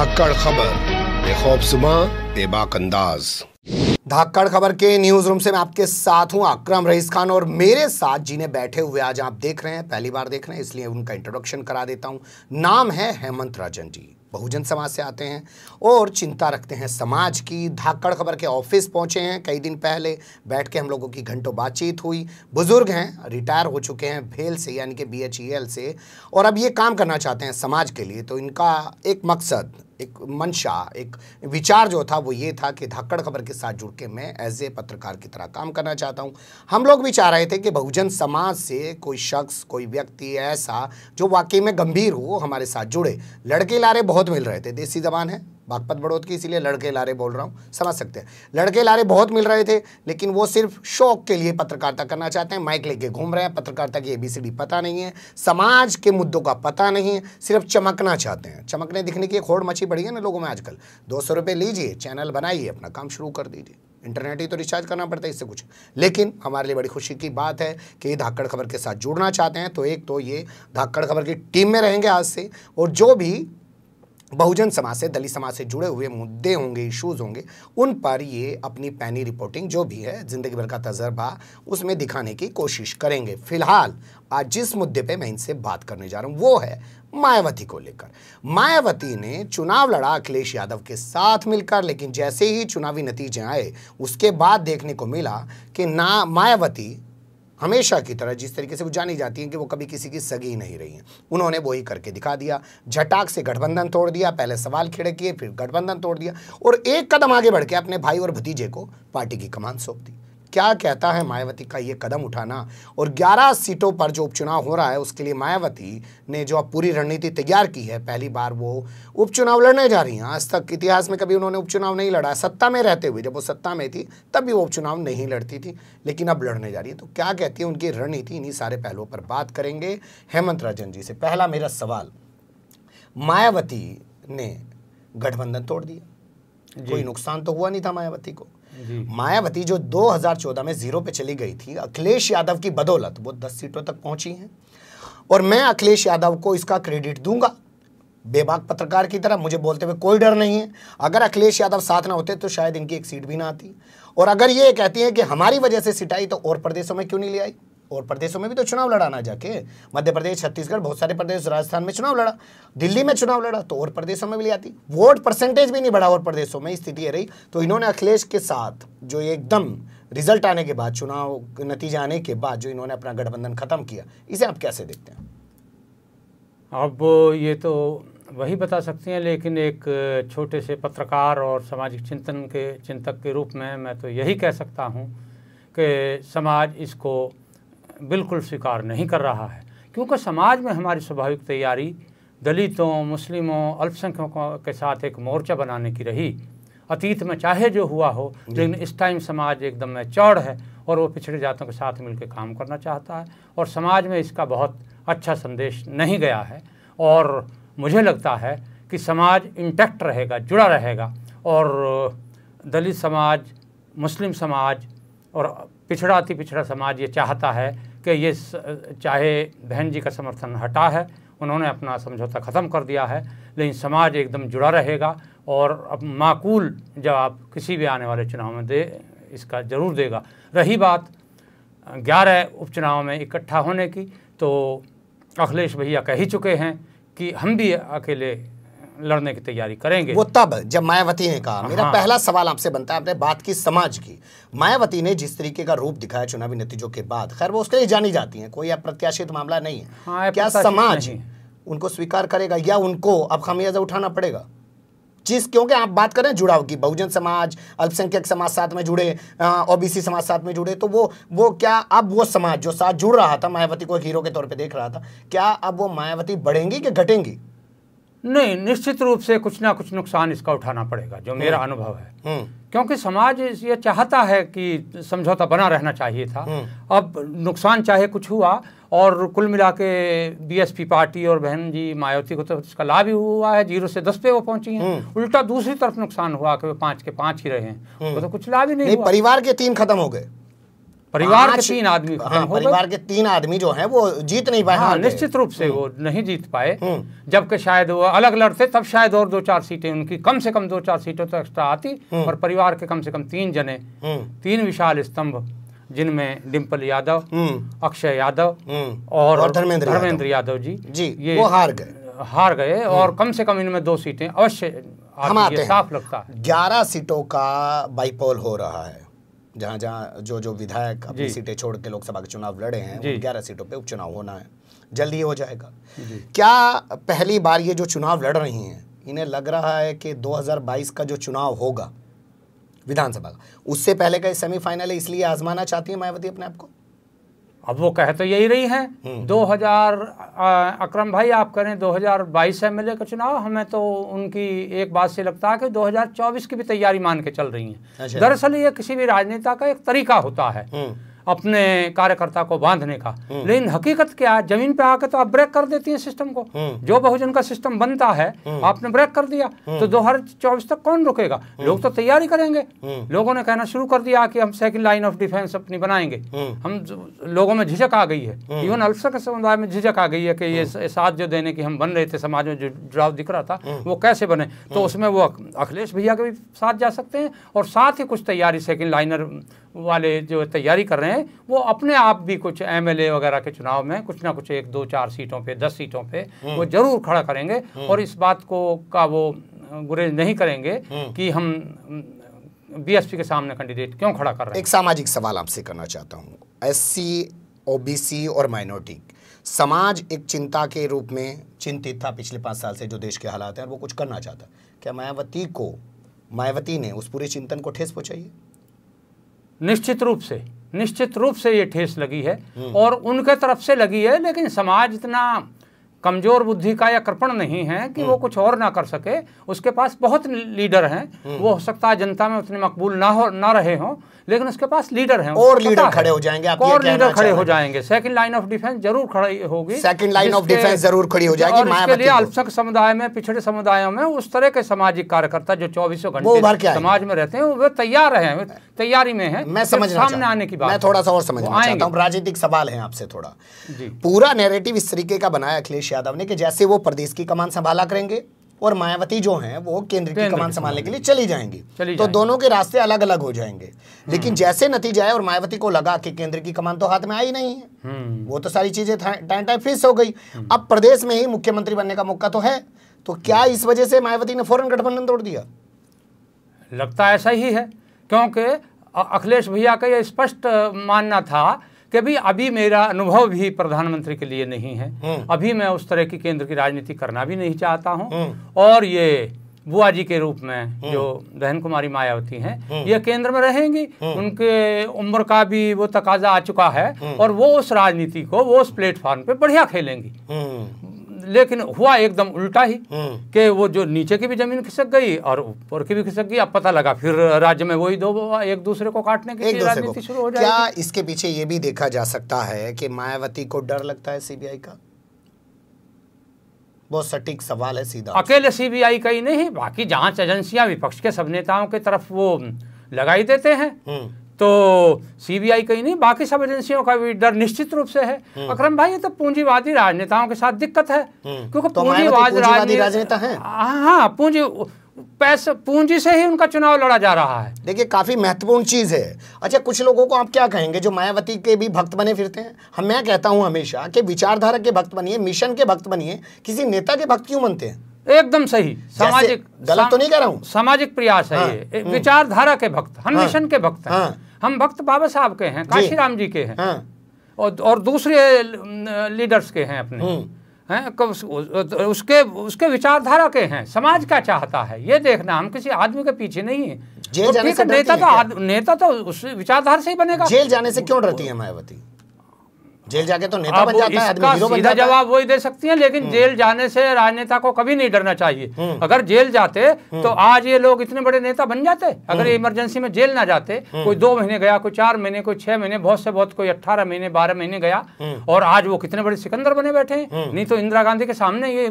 धाकड़ खबर बेखौबसुमा बेबाक अंदाज धाकड़ खबर के न्यूज रूम से मैं आपके साथ हूं अकरम रईस खान और मेरे साथ जी बैठे हुए आज आप देख रहे हैं पहली बार देख रहे हैं इसलिए उनका इंट्रोडक्शन करा देता हूं नाम है हेमंत राजन जी बहुजन समाज से आते हैं और चिंता रखते हैं समाज की धाकड़ खबर के ऑफिस पहुंचे हैं कई दिन पहले बैठ के हम लोगों की घंटों बातचीत हुई बुजुर्ग हैं रिटायर हो चुके हैं भेल से यानी कि बी e से और अब ये काम करना चाहते हैं समाज के लिए तो इनका एक मकसद एक मंशा एक विचार जो था वो ये था कि धक्कड़ खबर के साथ जुड़ के मैं एज ए पत्रकार की तरह काम करना चाहता हूँ हम लोग भी चाह रहे थे कि बहुजन समाज से कोई शख्स कोई व्यक्ति ऐसा जो वाकई में गंभीर हो हमारे साथ जुड़े लड़के लारे बहुत मिल रहे थे देसी जबान है बागपत बड़ौद की इसीलिए लड़के लारे बोल रहा हूँ समझ सकते हैं लड़के लारे बहुत मिल रहे थे लेकिन वो सिर्फ शौक के लिए पत्रकारिता करना चाहते हैं माइक लेके घूम रहे हैं पत्रकारिता की एबीसीडी पता नहीं है समाज के मुद्दों का पता नहीं है सिर्फ चमकना चाहते हैं चमकने दिखने की होड़ मची पड़ी है ना लोगों में आजकल दो सौ लीजिए चैनल बनाइए अपना काम शुरू कर दीजिए इंटरनेट ही तो रिचार्ज करना पड़ता है इससे कुछ लेकिन हमारे लिए बड़ी खुशी की बात है कि धाकड़ खबर के साथ जुड़ना चाहते हैं तो एक तो ये धाकड़ खबर की टीम में रहेंगे आज से और जो भी बहुजन समाज से दलित समाज से जुड़े हुए मुद्दे होंगे इश्यूज़ होंगे उन पर ये अपनी पैनी रिपोर्टिंग जो भी है ज़िंदगी भर का तजर्बा उसमें दिखाने की कोशिश करेंगे फिलहाल आज जिस मुद्दे पे मैं इनसे बात करने जा रहा हूँ वो है मायावती को लेकर मायावती ने चुनाव लड़ा अखिलेश यादव के साथ मिलकर लेकिन जैसे ही चुनावी नतीजे आए उसके बाद देखने को मिला कि ना मायावती हमेशा की तरह जिस तरीके से वो जानी जाती हैं कि वो कभी किसी की सगी नहीं रही हैं उन्होंने वही करके दिखा दिया झटाक से गठबंधन तोड़ दिया पहले सवाल खिड़े किए फिर गठबंधन तोड़ दिया और एक कदम आगे बढ़ के अपने भाई और भतीजे को पार्टी की कमान सौंप दी क्या कहता है मायावती का ये कदम उठाना और 11 सीटों पर जो उपचुनाव हो रहा है उसके लिए मायावती ने जो अब पूरी रणनीति तैयार की है पहली बार वो उपचुनाव लड़ने जा रही हैं आज तक इतिहास में कभी उन्होंने उपचुनाव नहीं लड़ा सत्ता में रहते हुए जब वो सत्ता में थी तब भी वो उपचुनाव नहीं लड़ती थी लेकिन अब लड़ने जा रही है तो क्या कहती है उनकी रणनीति इन्हीं सारे पहलुओं पर बात करेंगे हेमंत राजन जी से पहला मेरा सवाल मायावती ने गठबंधन तोड़ दिया कोई नुकसान तो हुआ नहीं था मायावती को मायावती जो 2014 में जीरो पे चली गई थी अखिलेश यादव की बदौलत वो 10 सीटों तक पहुंची हैं और मैं अखिलेश यादव को इसका क्रेडिट दूंगा बेबाक पत्रकार की तरह मुझे बोलते हुए कोई डर नहीं है अगर अखिलेश यादव साथ ना होते तो शायद इनकी एक सीट भी ना आती और अगर ये कहती हैं कि हमारी वजह से सीट आई तो और प्रदेशों में क्यों नहीं ले आई और प्रदेशों में भी तो चुनाव लड़ा ना जाके मध्य प्रदेश छत्तीसगढ़ बहुत सारे प्रदेश राजस्थान में चुनाव लड़ा दिल्ली में चुनाव लड़ा तो और प्रदेशों में भी ले आती वोट परसेंटेज भी नहीं बढ़ा और प्रदेशों में स्थिति रही तो इन्होंने अखिलेश के साथ जो एकदम रिजल्ट आने के बाद चुनाव नतीजे आने के बाद जो इन्होंने अपना गठबंधन खत्म किया इसे आप कैसे देखते हैं अब ये तो वही बता सकती हैं लेकिन एक छोटे से पत्रकार और सामाजिक चिंतन के चिंतक के रूप में मैं तो यही कह सकता हूँ कि समाज इसको बिल्कुल स्वीकार नहीं कर रहा है क्योंकि समाज में हमारी स्वाभाविक तैयारी दलितों मुस्लिमों अल्पसंख्यकों के साथ एक मोर्चा बनाने की रही अतीत में चाहे जो हुआ हो लेकिन इस टाइम समाज एकदम में चौड़ है और वो पिछड़े जातों के साथ मिलकर काम करना चाहता है और समाज में इसका बहुत अच्छा संदेश नहीं गया है और मुझे लगता है कि समाज इंटैक्ट रहेगा जुड़ा रहेगा और दलित समाज मुस्लिम समाज और पिछड़ा अति पिछड़ा समाज ये चाहता है कि ये चाहे बहन जी का समर्थन हटा है उन्होंने अपना समझौता ख़त्म कर दिया है लेकिन समाज एकदम जुड़ा रहेगा और अब माकूल जवाब किसी भी आने वाले चुनाव में दे इसका ज़रूर देगा रही बात ग्यारह उपचुनाव में इकट्ठा होने की तो अखिलेश भैया कह ही चुके हैं कि हम भी अकेले लड़ने की तैयारी करेंगे वो तब जब मायावती ने कहा मेरा हाँ। पहला सवाल आपसे बनता है आपने बात की समाज की मायावती ने जिस तरीके का रूप दिखाया चुनावी नतीजों के बाद खैर वो उसके लिए जानी जाती है कोई अप्रत्याशित मामला नहीं है हाँ, क्या समाज उनको स्वीकार करेगा या उनको अब खमियाजा उठाना पड़ेगा चीज क्योंकि आप बात करें जुड़ाव की बहुजन समाज अल्पसंख्यक समाज साथ में जुड़े ओबीसी समाज साथ में जुड़े तो वो वो क्या अब वो समाज जो साथ जुड़ रहा था मायावती को एक हीरो के तौर पे देख रहा था क्या अब वो मायावती बढ़ेंगी कि घटेंगी नहीं निश्चित रूप से कुछ ना कुछ नुकसान इसका उठाना पड़ेगा जो मेरा हम्म। अनुभव है हम्म। क्योंकि समाज ये चाहता है कि समझौता बना रहना चाहिए था हम्म। अब नुकसान चाहे कुछ हुआ और कुल मिला के बी पार्टी और बहन जी मायावती को तो इसका लाभ ही हुआ है जीरो से दस पे वो पहुंची हैं उल्टा दूसरी तरफ नुकसान हुआ कि वो पांच के पांच ही रहे हैं वो तो कुछ लाभ ही नहीं, नहीं परिवार के तीन खत्म हो गए परिवार के तीन आदमी हाँ, परिवार के तीन आदमी जो हैं वो जीत नहीं पाए हाँ, निश्चित रूप से हम्म। वो नहीं जीत पाए हम्म। जबकि शायद वो अलग लड़ते तब शायद और दो चार सीटें उनकी कम से कम दो चार सीटें तो एक्स्ट्रा आती हम्म। और परिवार के कम से कम तीन जने तीन विशाल स्तंभ जिनमें डिम्पल यादव अक्षय यादव और, धर्मेंद्र धर्मेंद्र यादव जी जी ये हार गए हार गए और कम से कम इनमें दो सीटें अवश्य साफ लगता है ग्यारह सीटों का बाईपोल हो रहा है जहाँ जहाँ जो जो विधायक अपनी सीटें छोड़ के लोकसभा के चुनाव लड़े हैं ग्यारह सीटों पर उपचुनाव होना है जल्द ही हो जाएगा क्या पहली बार ये जो चुनाव लड़ रही हैं इन्हें लग रहा है कि 2022 का जो चुनाव होगा विधानसभा का उससे पहले का सेमीफाइनल है इसलिए आजमाना चाहती है मायावती अपने आप को अब वो कह तो यही रही हैं 2000 हम्म। अकरम भाई आप करें 2022 एमएलए का चुनाव हमें तो उनकी एक बात से लगता है कि 2024 की भी तैयारी मान के चल रही है अच्छा। दरअसल ये किसी भी राजनेता का एक तरीका होता है हम्म। अपने कार्यकर्ता को बांधने का हम्म। लेकिन हकीकत क्या है जमीन पे आके तो आप ब्रेक कर देती हैं सिस्टम को हम्म। जो बहुजन का सिस्टम बनता है हम्म। आपने ब्रेक कर दिया तो दो हजार चौबीस तक कौन रुकेगा लोग तो तैयारी करेंगे लोगों ने कहना शुरू कर दिया कि हम सेकंड लाइन ऑफ डिफेंस अपनी बनाएंगे हम लोगों में झिझक आ गई है इवन अल्पसंख्य समुदाय में झिझक आ गई है कि ये साथ जो देने की हम बन रहे थे समाज में जो जुड़ाव दिख रहा था वो कैसे बने तो उसमें वो अखिलेश भैया के भी साथ जा सकते हैं और साथ ही कुछ तैयारी सेकेंड लाइनर वाले जो तैयारी कर रहे हैं वो अपने आप भी कुछ एमएलए वगैरह के चुनाव में कुछ ना कुछ एक दो चार सीटों पे दस सीटों पे हम्म। वो जरूर खड़ा करेंगे हम्म। और इस बात को का वो गुरेज नहीं करेंगे हम्म। कि हम बीएसपी के सामने कैंडिडेट क्यों खड़ा कर रहे हैं एक सामाजिक सवाल आपसे करना चाहता हूँ एससी ओबीसी और माइनॉरिटी समाज एक चिंता के रूप में चिंतित था पिछले पाँच साल से जो देश के हालात हैं और वो कुछ करना चाहता क्या मायावती को मायावती ने उस पूरे चिंतन को ठेस पहुँचाई निश्चित रूप से निश्चित रूप से ये ठेस लगी है हम्म। और उनके तरफ से लगी है लेकिन समाज इतना कमजोर बुद्धि का या कृपण नहीं है कि वो हम्म। कुछ और ना कर सके उसके पास बहुत लीडर हैं हम्म। वो हो सकता है जनता में उतने मकबूल ना हो ना रहे हों लेकिन उसके पास लीडर हैं और लीडर खड़े हो जाएंगे आप और लीडर खड़े हो जाएंगे सेकंड लाइन ऑफ डिफेंस जरूर खड़ी होगी सेकंड लाइन ऑफ डिफेंस जरूर खड़ी हो जाएगी इसके लिए अल्पसंख्यक समुदाय में पिछड़े समुदायों में उस तरह के सामाजिक कार्यकर्ता जो चौबीसों घंटे समाज में रहते हैं वे तैयार है तैयारी में है मैं समझ सामने आने की बात थोड़ा सा और समझ आए राजनीतिक सवाल है आपसे थोड़ा पूरा नेरेटिव इस तरीके का बनाया अखिलेश अखिलेश यादव ने कि जैसे वो प्रदेश की कमान संभाला करेंगे और मायावती जो हैं वो केंद्र की कमान संभालने के लिए चली जाएंगी चली तो दोनों के रास्ते अलग अलग हो जाएंगे लेकिन हम्म। जैसे नतीजा है और मायावती को लगा कि केंद्र की कमान तो हाथ में आई नहीं है हम्म। वो तो सारी चीजें टाइम टाइम फिक्स हो गई हम्म। अब प्रदेश में ही मुख्यमंत्री बनने का मौका तो है तो क्या इस वजह से मायावती ने फौरन गठबंधन तोड़ दिया लगता ऐसा ही है क्योंकि अखिलेश भैया का यह स्पष्ट मानना था कि अभी मेरा अनुभव भी प्रधानमंत्री के लिए नहीं है हम्म। अभी मैं उस तरह की केंद्र की राजनीति करना भी नहीं चाहता हूँ हम्म। और ये बुआ जी के रूप में हम्म। जो बहन कुमारी मायावती हैं ये केंद्र में रहेंगी उनके उम्र का भी वो तकाजा आ चुका है और वो उस राजनीति को वो उस प्लेटफॉर्म पे बढ़िया खेलेंगी लेकिन हुआ एकदम उल्टा ही हम्म। कि वो जो नीचे की भी जमीन खिसक गई और ऊपर की भी खिसक गई अब पता लगा फिर राज्य में वही दो एक दूसरे को काटने के लिए राजनीति शुरू हो जाएगी क्या इसके पीछे ये भी देखा जा सकता है कि मायावती को डर लगता है सीबीआई का बहुत सटीक सवाल है सीधा अकेले सीबीआई का ही नहीं बाकी जांच एजेंसियां विपक्ष के सब नेताओं की तरफ वो लगाई देते हैं हम्म। तो सीबीआई कहीं नहीं बाकी सब एजेंसियों का भी डर निश्चित रूप से है हम्म। अक्रम भाई ये तो पूंजीवादी राजनेताओं के साथ दिक्कत है हम्म। क्योंकि तो मतलब पूंजीवाद राजनेता है हाँ पूंजी पैसे पूंजी से ही उनका चुनाव लड़ा जा रहा है देखिए काफी महत्वपूर्ण चीज है अच्छा कुछ लोगों को आप क्या कहेंगे जो मायावती के भी भक्त बने फिरते हैं हम मैं कहता हूं हमेशा कि विचारधारा के भक्त बनिए मिशन के भक्त बनिए किसी नेता के भक्त क्यों बनते हैं एकदम सही सामाजिक गलत तो नहीं कह रहा हूँ सामाजिक प्रयास है हाँ। ये हम्म। विचारधारा के भक्त हाँ। हम मिशन के भक्त हैं हाँ। हम भक्त बाबा साहब के हैं काशीराम जी के हैं और दूसरे लीडर्स के हैं अपने हम्म। हैं उसके उसके विचारधारा के हैं समाज क्या चाहता है ये देखना हम किसी आदमी के पीछे नहीं है तो नेता तो नेता तो उस विचारधारा से ही बनेगा जेल जाने से क्यों डरती है मायावती जेल जाके तो नेता बन जाता है आदमी हीरो बन जाता जवाब वही दे सकती हैं लेकिन हम्म। जेल जाने से राजनेता को कभी नहीं डरना चाहिए हम्म। अगर जेल जाते हम्म। तो आज ये लोग इतने बड़े नेता बन जाते अगर ये इमरजेंसी में जेल ना जाते कोई दो महीने गया कोई चार महीने कोई छह महीने बहुत से बहुत कोई अट्ठारह महीने बारह महीने गया और आज वो कितने बड़े सिकंदर बने बैठे हैं नहीं तो इंदिरा गांधी के सामने ये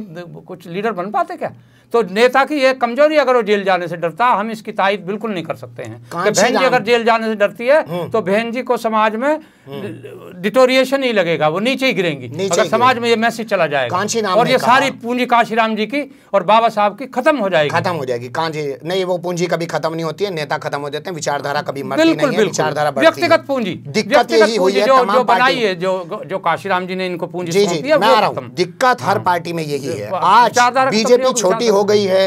कुछ लीडर बन पाते क्या तो नेता की यह कमजोरी अगर वो जेल जाने से डरता हम इसकी ताइद बिल्कुल नहीं कर सकते हैं कि तो बहन जी अगर जेल जाने से डरती है हम्म। तो बहन जी को समाज में हम्म। डिटोरिएशन ही लगेगा वो नीचे ही गिरेंगी अगर समाज में ये मैसेज चला जाएगा और ये सारी पूंजी काशीराम जी की और बाबा साहब की खत्म हो जाएगी खत्म हो जाएगी कांजी नहीं वो पूंजी कभी खत्म नहीं होती है नेता खत्म हो जाते हैं विचारधारा कभी बिल्कुल विचारधारा व्यक्तिगत पूंजी जो बनाई है जो जो काशीराम जी ने इनको पूंजी दिक्कत हर हाँ। पार्टी में यही है बीजेपी छोटी हो हो गई है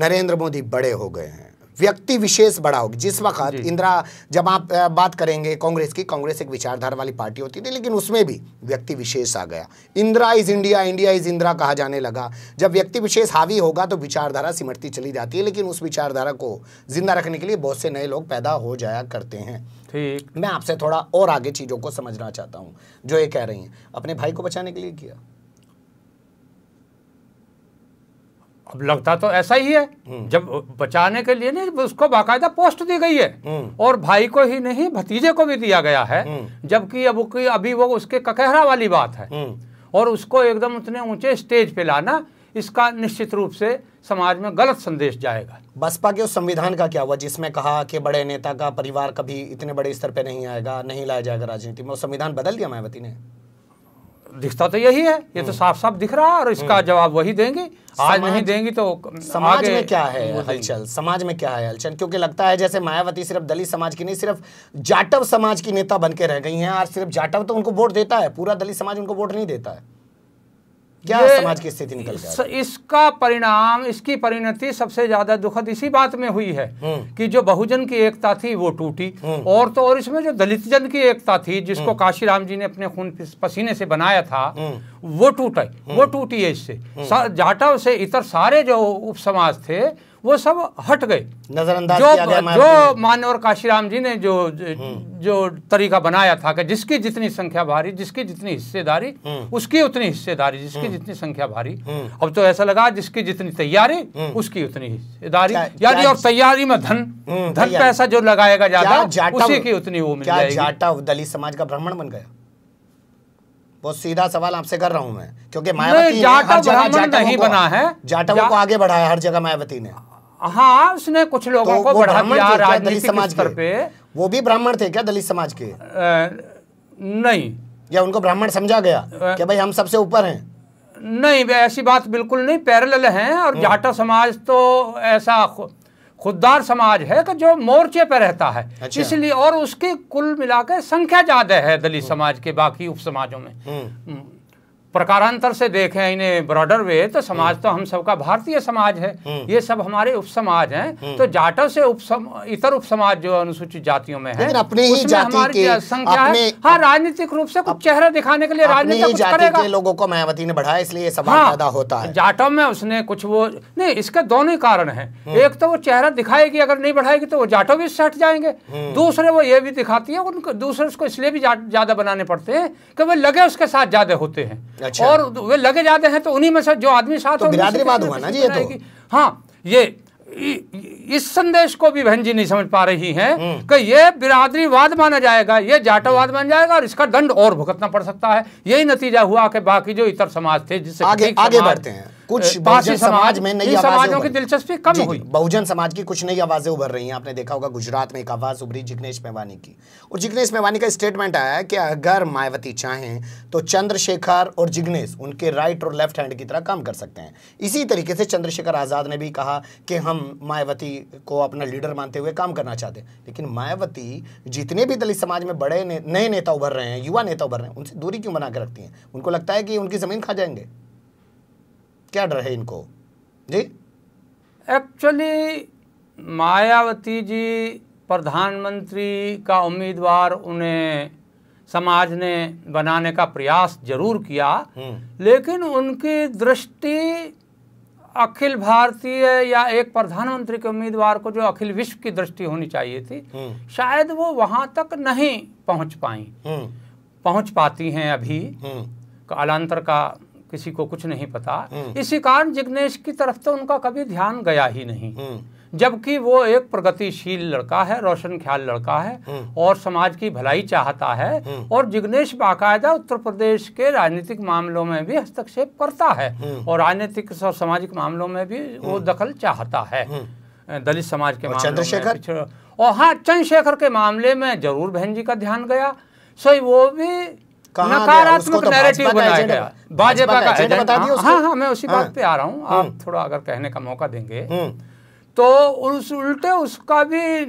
नरेंद्र मोदी बड़े हो गए हैं व्यक्ति विशेष बड़ा होगा जिस वक्त इंदिरा जब आप बात करेंगे कांग्रेस की कांग्रेस एक विचारधारा वाली पार्टी होती थी लेकिन उसमें भी व्यक्ति विशेष आ गया Indira is India India is Indira कहा जाने लगा जब व्यक्ति विशेष हावी होगा तो विचारधारा सिमटती चली जाती है लेकिन उस विचारधारा को जिंदा रखने के लिए बहुत से नए लोग पैदा हो जाया करते हैं ठीक मैं आपसे थोड़ा और आगे चीज़ों को समझना चाहता हूँ जो ये कह रही हैं अपने भाई को बचाने के लिए किया अब लगता तो ऐसा ही है हम्म। जब बचाने के लिए नहीं उसको बाकायदा पोस्ट दी गई है हम्म। और भाई को ही नहीं भतीजे को भी दिया गया है हम्म। जबकि अब अभी वो उसके ककहरा वाली बात है और उसको एकदम उतने ऊंचे स्टेज पे लाना इसका निश्चित रूप से समाज में गलत संदेश जाएगा बसपा के उस संविधान का क्या हुआ जिसमें कहा कि बड़े नेता का परिवार कभी इतने बड़े स्तर पर नहीं आएगा नहीं लाया जाएगा राजनीति में संविधान बदल दिया मायावती ने दिखता तो यही है ये तो हम्म। साफ साफ दिख रहा है और इसका हम्म। जवाब वही देंगे आज नहीं देंगी तो समाज में क्या है हलचल समाज में क्या है हलचल क्योंकि लगता है जैसे मायावती सिर्फ दलित समाज की नहीं सिर्फ जाटव समाज की नेता बन के रह गई हैं आज सिर्फ जाटव तो उनको वोट देता है पूरा दलित समाज उनको वोट नहीं देता है क्या समाज की स्थिति निकल इस, इसका परिणाम इसकी परिणति सबसे ज्यादा दुखद इसी बात में हुई है हम्म। कि जो बहुजन की एकता थी वो टूटी हम्म। और तो और इसमें जो दलित जन की एकता थी जिसको हम्म। काशीराम जी ने अपने खून पसीने से बनाया था वो टूटा वो टूटी है इससे जाटव से इतर सारे जो उपसमाज थे वो सब हट गए नजरअंदाज जो किया गया जो मानवर काशीराम जी ने जो हम्म। जो तरीका बनाया था कि जिसकी जितनी संख्या भारी जिसकी जितनी हिस्सेदारी हम्म। उसकी उतनी हिस्सेदारी जिसकी हम्म। जितनी संख्या भारी अब तो ऐसा लगा जिसकी जितनी तैयारी उसकी उतनी हिस्सेदारी यानी और तैयारी में धन धन पैसा जो लगाएगा ज्यादा उसी की उतनी वो मिल जाएगी दलित समाज का ब्राह्मण बन गया बहुत सीधा सवाल आपसे कर रहा हूं मैं क्योंकि मायावती ने हर जगह जाटवों को आगे बढ़ाया हर जगह मायावती ने हाँ उसने कुछ लोगों तो को बढ़ा दिया राजनीतिक स्तर पे वो भी ब्राह्मण थे क्या दलित समाज के नहीं या उनको ब्राह्मण समझा गया कि भाई हम सबसे ऊपर हैं नहीं ऐसी बात बिल्कुल नहीं पैरेलल हैं और हम्म। जाटा समाज तो ऐसा खुददार समाज है कि जो मोर्चे पर रहता है अच्छा। इसलिए और उसकी कुल मिलाकर संख्या ज़्यादा है दलित हम्म। समाज के बाकी उप समाजों में हम्म। प्रकारांतर से देखें इन्हें ब्रॉडर वे तो समाज तो हम सबका भारतीय समाज है हम्म। ये सब हमारे उप समाज है हम्म। तो जाटों से उप इतर उप समाज जो अनुसूचित जातियों में है अपने ही जाति के संख्या है हाँ राजनीतिक रूप से कुछ चेहरा दिखाने के लिए राजनीतिक लोगों को मायावती ने बढ़ाया इसलिए हाँ, पैदा होता है जाटों में उसने कुछ वो नहीं इसके दोनों कारण है हम्म। एक तो वो चेहरा दिखाएगी अगर नहीं बढ़ाएगी तो वो जाटो भी सट जाएंगे दूसरे वो ये भी दिखाती है उनको दूसरे उसको इसलिए भी ज्यादा बनाने पड़ते हैं कि वो लगे उसके साथ ज्यादा होते हैं अच्छा। और वे लगे जाते हैं तो उन्हीं में से जो आदमी साथ तो हुआ ना जी ये तो हाँ ये इस संदेश को भी बहन जी नहीं समझ पा रही हैं हम्म। कि ये बिरादरीवाद माना जाएगा ये जाटोवाद माना जाएगा और इसका दंड और भुगतना पड़ सकता है यही नतीजा हुआ कि बाकी जो इतर समाज थे जिससे आगे, आगे बढ़ते हैं कुछ बहुजन समाज में नई आवाजों की दिलचस्पी कम हुई बहुजन समाज की कुछ नई आवाजें उभर रही हैं आपने देखा होगा गुजरात में एक आवाज उभरी जिग्नेश मेवानी की और जिग्नेश मेवानी का स्टेटमेंट आया है कि अगर मायावती चाहें तो चंद्रशेखर और जिग्नेश उनके राइट और लेफ्ट हैंड की तरह काम कर सकते हैं इसी तरीके से चंद्रशेखर आजाद ने भी कहा कि हम मायावती को अपना लीडर मानते हुए काम करना चाहते हैं लेकिन मायावती जितने भी दलित समाज में बड़े नए नेता उभर रहे हैं युवा नेता उभर रहे हैं उनसे दूरी क्यों बनाकर रखती हैं उनको लगता है कि उनकी जमीन खा जाएंगे क्या डर है इनको जी एक्चुअली मायावती जी प्रधानमंत्री का उम्मीदवार उन्हें समाज ने बनाने का प्रयास जरूर किया हम्म। लेकिन उनकी दृष्टि अखिल भारतीय या एक प्रधानमंत्री के उम्मीदवार को जो अखिल विश्व की दृष्टि होनी चाहिए थी हम्म। शायद वो वहां तक नहीं पहुंच पाई हम्म। पहुंच पाती हैं अभी कालांतर का किसी को कुछ नहीं पता हम्म। इसी कारण जिग्नेश की तरफ तो उनका कभी ध्यान गया ही नहीं हम्म। जबकि वो एक प्रगतिशील लड़का है रोशन ख्याल लड़का है हम्म। और समाज की भलाई चाहता है और जिग्नेश बाकायदा उत्तर प्रदेश के राजनीतिक मामलों में भी हस्तक्षेप करता है और राजनीतिक और सामाजिक मामलों में भी वो दखल चाहता है दलित समाज के चंद्रशेखर और हाँ चंद्रशेखर के मामले में जरूर बहन जी का ध्यान गया सो वो भी नकारात्मक नैरेटिव तो बनाया गया भाजपा का एजेंडा हाँ हाँ मैं उसी बात हाँ। पे आ रहा हूँ आप हम्म। थोड़ा अगर कहने का मौका देंगे हम्म। तो उस उल्टे उसका भी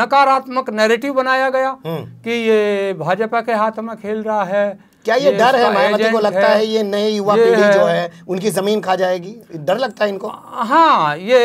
नकारात्मक नैरेटिव बनाया गया हम्म। कि ये भाजपा के हाथ में खेल रहा है क्या ये, ये डर है मायावती को लगता है, है ये नए युवा पीढ़ी जो है उनकी जमीन खा जाएगी डर लगता है इनको हाँ ये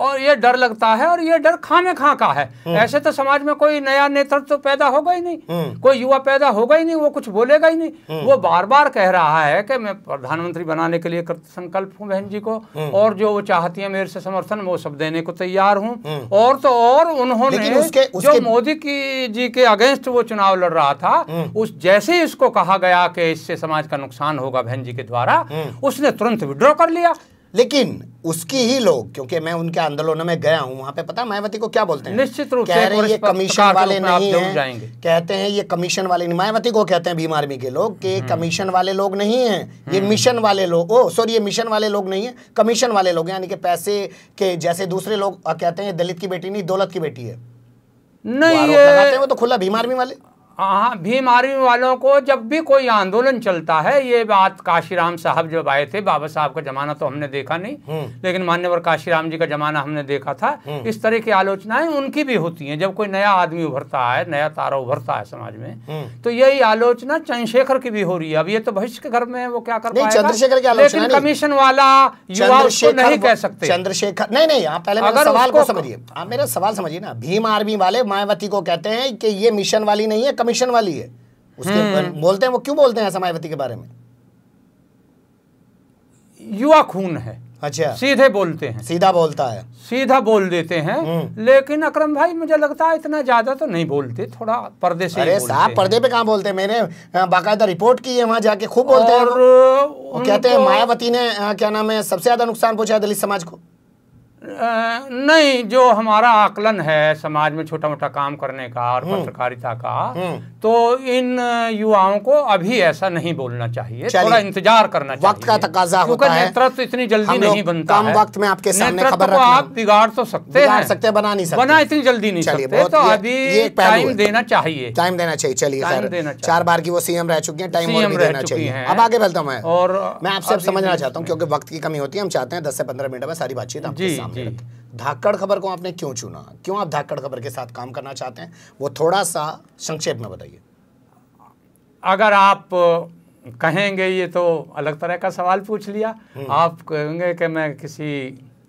और ये डर लगता है और ये डर खामे खा का है हम्म। ऐसे तो समाज में कोई नया नेतृत्व तो पैदा होगा ही नहीं हम्म। कोई युवा पैदा होगा ही नहीं वो कुछ बोलेगा ही नहीं हम्म। वो बार बार कह रहा है कि मैं प्रधानमंत्री बनाने के लिए संकल्प हूँ बहन जी को और जो वो चाहती है मेरे से समर्थन वो सब देने को तैयार हूँ और तो और उन्होंने उसके, उसके... जो मोदी की जी के अगेंस्ट वो चुनाव लड़ रहा था उस जैसे ही इसको कहा गया कि इससे समाज का नुकसान होगा बहन जी के द्वारा उसने तुरंत विड्रॉ कर लिया लेकिन उसकी ही लोग क्योंकि मैं उनके आंदोलनों में गया हूं वहां पे पता मायावती को क्या बोलते हैं निश्चित रूप कह रहे ये कमीशन वाले नहीं हैं कहते हैं ये कमीशन वाले नहीं मायावती को कहते हैं भीम आर्मी के लोग कि कमीशन हम्म। वाले लोग नहीं हैं ये मिशन हम्म। वाले लोग ओ सॉरी ये मिशन वाले लोग नहीं है कमीशन वाले लोग यानी कि पैसे के जैसे दूसरे लोग कहते हैं दलित की बेटी नहीं दौलत की बेटी है नहीं ये वो तो खुला भीम आर्मी वाले हाँ आर्मी वालों को जब भी कोई आंदोलन चलता है ये बात काशीराम साहब जब आए थे बाबा साहब का जमाना तो हमने देखा नहीं हम्म। लेकिन मान्यवर काशीराम जी का जमाना हमने देखा था हम्म। इस तरह की आलोचनाएं उनकी भी होती हैं जब कोई नया आदमी उभरता है नया तारा उभरता है समाज में हम्म। तो यही आलोचना चंद्रशेखर की भी हो रही है अब ये तो भविष्य के घर में वो क्या कर पाएगा लेकिन कमीशन वाला युवा नहीं कह सकते चंद्रशेखर नहीं नहीं आप पहले सवाल को समझिए आप मेरा सवाल समझिए ना भीम आर्मी वाले मायावती को कहते हैं कि ये मिशन वाली नहीं है कमीशन वाली है उसके हम्म। बोलते हैं वो क्यों बोलते हैं ऐसा मायावती के बारे में युवा खून है अच्छा सीधे बोलते हैं सीधा बोलता है सीधा बोल देते हैं हम्म। लेकिन अकरम भाई मुझे लगता है इतना ज्यादा तो नहीं बोलते थोड़ा पर्दे से अरे साहब पर्दे पे कहा बोलते हैं मैंने बाकायदा रिपोर्ट की है वहाँ जाके खूब बोलते हैं कहते हैं मायावती ने क्या नाम है सबसे ज्यादा नुकसान पहुंचाया दलित समाज को नहीं जो हमारा आकलन है समाज में छोटा मोटा काम करने का और हम्म। पत्रकारिता का हम्म। तो इन युवाओं को अभी ऐसा नहीं बोलना चाहिए थोड़ा इंतजार करना वक्त चाहिए वक्त का तकाजा होता है नेतृत्व इतनी जल्दी नहीं बनता कम वक्त में आपके सामने खबर को आप बिगाड़ तो सकते हैं सकते बना नहीं सकते बना इतनी जल्दी नहीं सकते तो अभी टाइम देना चाहिए टाइम देना चाहिए चलिए चार बार की वो सीएम रह चुकी है टाइम देना चाहिए अब आगे बढ़ता हूँ और मैं आपसे समझना चाहता हूँ क्योंकि वक्त की कमी होती है हम चाहते हैं दस से पंद्रह मिनट में सारी बातचीत आपके सामने धाकड़ खबर को आपने क्यों चुना क्यों आप धाकड़ खबर के साथ काम करना चाहते हैं वो थोड़ा सा संक्षेप में बताइए अगर आप कहेंगे ये तो अलग तरह का सवाल पूछ लिया हम्म। आप कहेंगे कि मैं किसी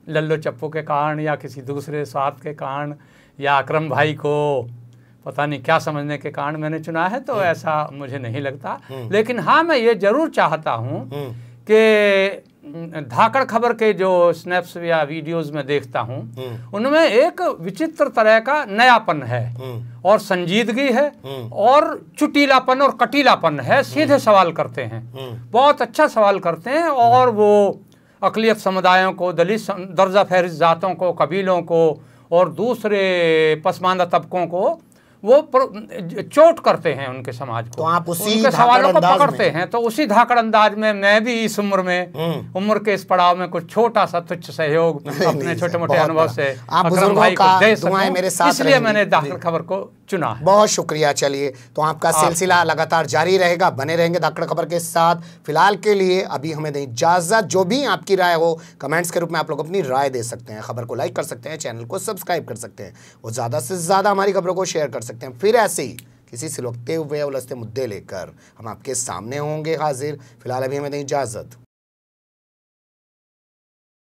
लल्लो चप्पू के कारण या किसी दूसरे स्वाद के कारण या अक्रम भाई को पता नहीं क्या समझने के कारण मैंने चुना है तो हम्म। ऐसा मुझे नहीं लगता हम्म। लेकिन हाँ मैं ये जरूर चाहता हूँ कि धाकड़ खबर के जो स्नैप्स या वीडियोस में देखता हूँ हम्म। उनमें एक विचित्र तरह का नयापन है हम्म। और संजीदगी है हम्म। और चुटीलापन और कटीलापन है सीधे सवाल करते हैं बहुत अच्छा सवाल करते हैं और वो अकलियत समुदायों को दलित दर्जा फहरिस्तों को कबीलों को और दूसरे पसमानदा तबकों को वो चोट करते हैं उनके समाज को तो आप उसी उनके सवालों को पकड़ते हैं तो उसी धाकड़ अंदाज में मैं भी इस उम्र में हम्म। उम्र के इस पड़ाव में कुछ छोटा सा तुच्छ सहयोग अपने छोटे मोटे अनुभव से इसलिए मैंने दाखिल खबर को चुना है बहुत शुक्रिया चलिए तो आपका सिलसिला लगातार जारी रहेगा बने रहेंगे धाकड़ खबर के साथ फिलहाल के लिए अभी हमें दें इजाजत जो भी आपकी राय हो कमेंट्स के रूप में आप लोग अपनी राय दे सकते हैं खबर को लाइक कर सकते हैं चैनल को सब्सक्राइब कर सकते हैं और ज़्यादा से ज़्यादा हमारी खबरों को शेयर कर सकते हैं फिर ऐसे ही किसी सिलोकते हुए उलझते मुद्दे लेकर हम आपके सामने होंगे हाजिर फिलहाल अभी हमें दें इजाज़त